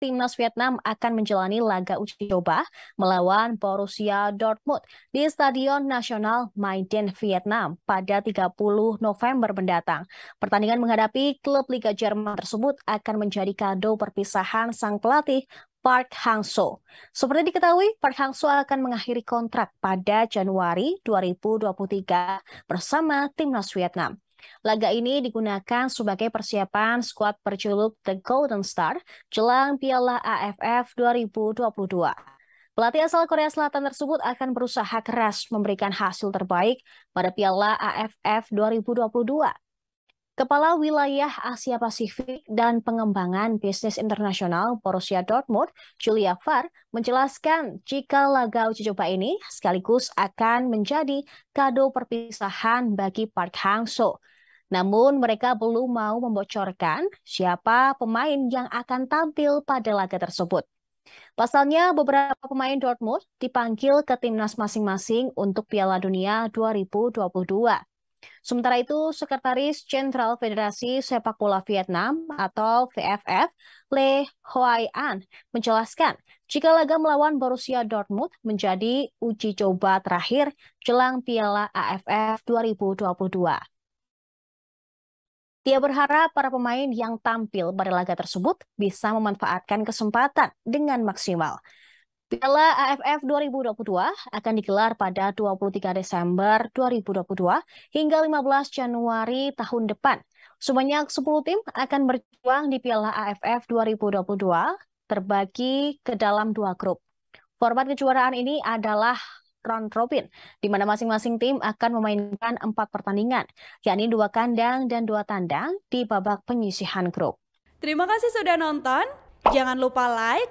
timnas Vietnam akan menjalani laga uji coba melawan Borussia Dortmund di Stadion Nasional Maiden Vietnam pada 30 November mendatang. Pertandingan menghadapi klub Liga Jerman tersebut akan menjadi kado perpisahan sang pelatih Park Hang-seo. Seperti diketahui, Park Hang-seo akan mengakhiri kontrak pada Januari 2023 bersama timnas Vietnam. Laga ini digunakan sebagai persiapan skuad berjuluk The Golden Star jelang Piala AFF 2022. Pelatih asal Korea Selatan tersebut akan berusaha keras memberikan hasil terbaik pada Piala AFF 2022 Kepala Wilayah Asia Pasifik dan Pengembangan Bisnis Internasional Borussia Dortmund, Julia Farr, menjelaskan jika laga uji coba ini sekaligus akan menjadi kado perpisahan bagi Park Hang-seo. Namun mereka belum mau membocorkan siapa pemain yang akan tampil pada laga tersebut. Pasalnya beberapa pemain Dortmund dipanggil ke timnas masing-masing untuk Piala Dunia 2022. Sementara itu, Sekretaris Jenderal Federasi Sepak Bola Vietnam atau VFF, Le Hoai An, menjelaskan jika laga melawan Borussia Dortmund menjadi uji coba terakhir jelang Piala AFF 2022. Dia berharap para pemain yang tampil pada laga tersebut bisa memanfaatkan kesempatan dengan maksimal. Piala AFF 2022 akan digelar pada 23 Desember 2022 hingga 15 Januari tahun depan. Sebanyak 10 tim akan berjuang di Piala AFF 2022 terbagi ke dalam dua grup. Format kejuaraan ini adalah round robin, di mana masing-masing tim akan memainkan empat pertandingan, yakni dua kandang dan dua tandang di babak penyisihan grup. Terima kasih sudah nonton. Jangan lupa like,